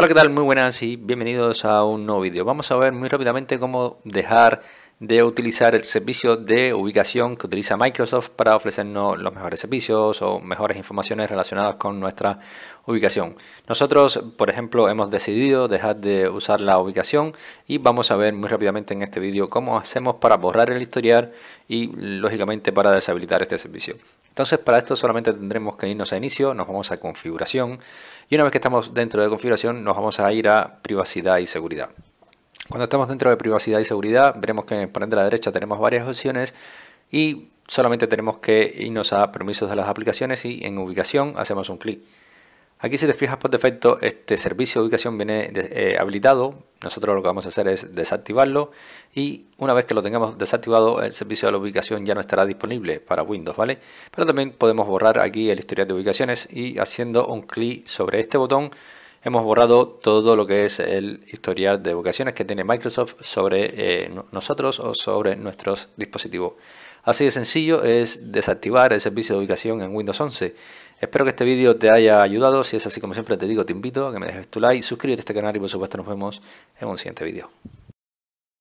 Hola, ¿qué tal? Muy buenas y bienvenidos a un nuevo vídeo. Vamos a ver muy rápidamente cómo dejar de utilizar el servicio de ubicación que utiliza Microsoft para ofrecernos los mejores servicios o mejores informaciones relacionadas con nuestra ubicación. Nosotros, por ejemplo, hemos decidido dejar de usar la ubicación y vamos a ver muy rápidamente en este vídeo cómo hacemos para borrar el historial y, lógicamente, para deshabilitar este servicio. Entonces para esto solamente tendremos que irnos a inicio, nos vamos a configuración y una vez que estamos dentro de configuración nos vamos a ir a privacidad y seguridad. Cuando estamos dentro de privacidad y seguridad veremos que en el panel de la derecha tenemos varias opciones y solamente tenemos que irnos a permisos de las aplicaciones y en ubicación hacemos un clic. Aquí si te fijas por defecto este servicio de ubicación viene eh, habilitado nosotros lo que vamos a hacer es desactivarlo y una vez que lo tengamos desactivado el servicio de la ubicación ya no estará disponible para Windows, ¿vale? Pero también podemos borrar aquí el historial de ubicaciones y haciendo un clic sobre este botón hemos borrado todo lo que es el historial de ubicaciones que tiene Microsoft sobre eh, nosotros o sobre nuestros dispositivos. Así de sencillo es desactivar el servicio de ubicación en Windows 11. Espero que este vídeo te haya ayudado. Si es así, como siempre te digo, te invito a que me dejes tu like, suscríbete a este canal y por supuesto nos vemos en un siguiente vídeo.